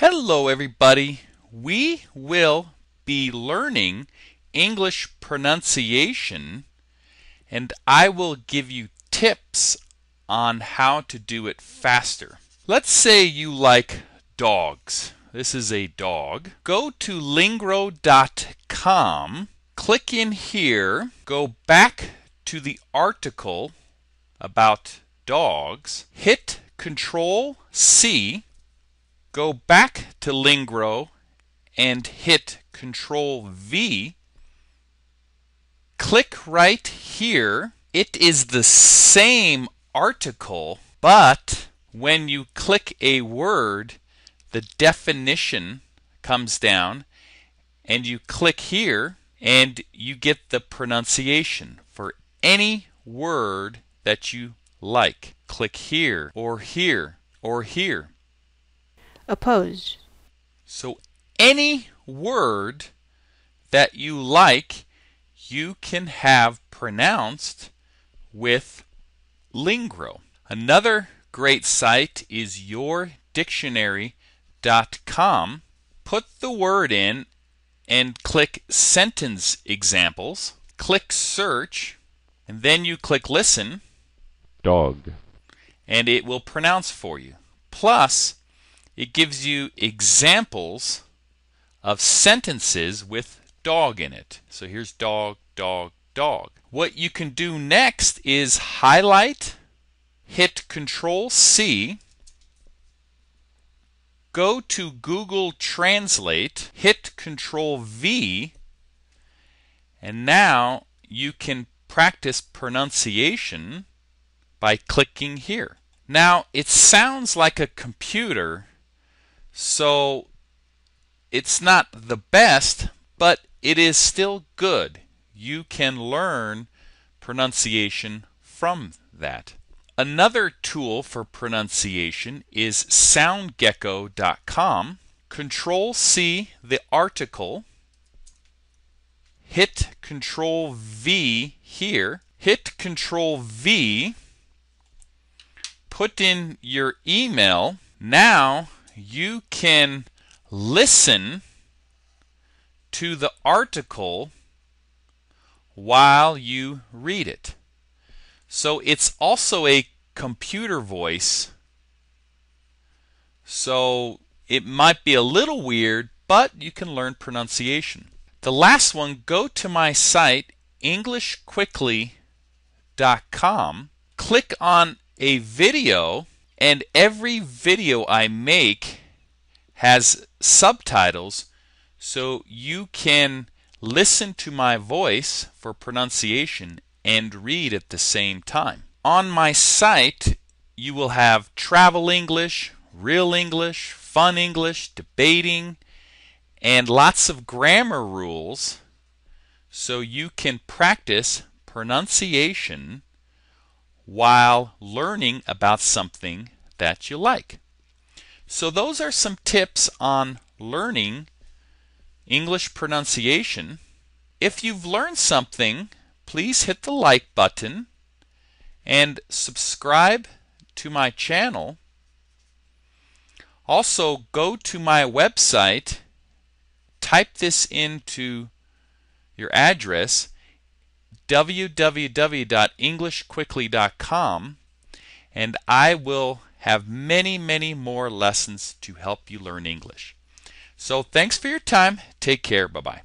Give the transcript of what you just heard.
Hello everybody. We will be learning English pronunciation and I will give you tips on how to do it faster. Let's say you like dogs. This is a dog. Go to lingro.com, click in here, go back to the article about dogs, hit control C go back to Lingro and hit Control V, click right here. It is the same article, but when you click a word, the definition comes down, and you click here, and you get the pronunciation for any word that you like. Click here, or here, or here. Opposed. So any word that you like, you can have pronounced with Lingro. Another great site is yourdictionary.com. Put the word in and click Sentence Examples. Click Search, and then you click Listen. Dog. And it will pronounce for you. Plus, it gives you examples of sentences with dog in it. So here's dog, dog, dog. What you can do next is highlight, hit Control C, go to Google Translate, hit Control V, and now you can practice pronunciation by clicking here. Now, it sounds like a computer so it's not the best, but it is still good. You can learn pronunciation from that. Another tool for pronunciation is soundgecko.com. Control C the article, hit Control V here, hit Control V, put in your email. Now you can listen to the article while you read it. So it's also a computer voice. So it might be a little weird, but you can learn pronunciation. The last one, go to my site, EnglishQuickly.com, click on a video and every video I make has subtitles so you can listen to my voice for pronunciation and read at the same time. On my site, you will have travel English, real English, fun English, debating, and lots of grammar rules so you can practice pronunciation while learning about something that you like. So those are some tips on learning English pronunciation. If you've learned something, please hit the like button and subscribe to my channel. Also, go to my website, type this into your address, www.englishquickly.com and I will have many, many more lessons to help you learn English. So thanks for your time. Take care. Bye bye.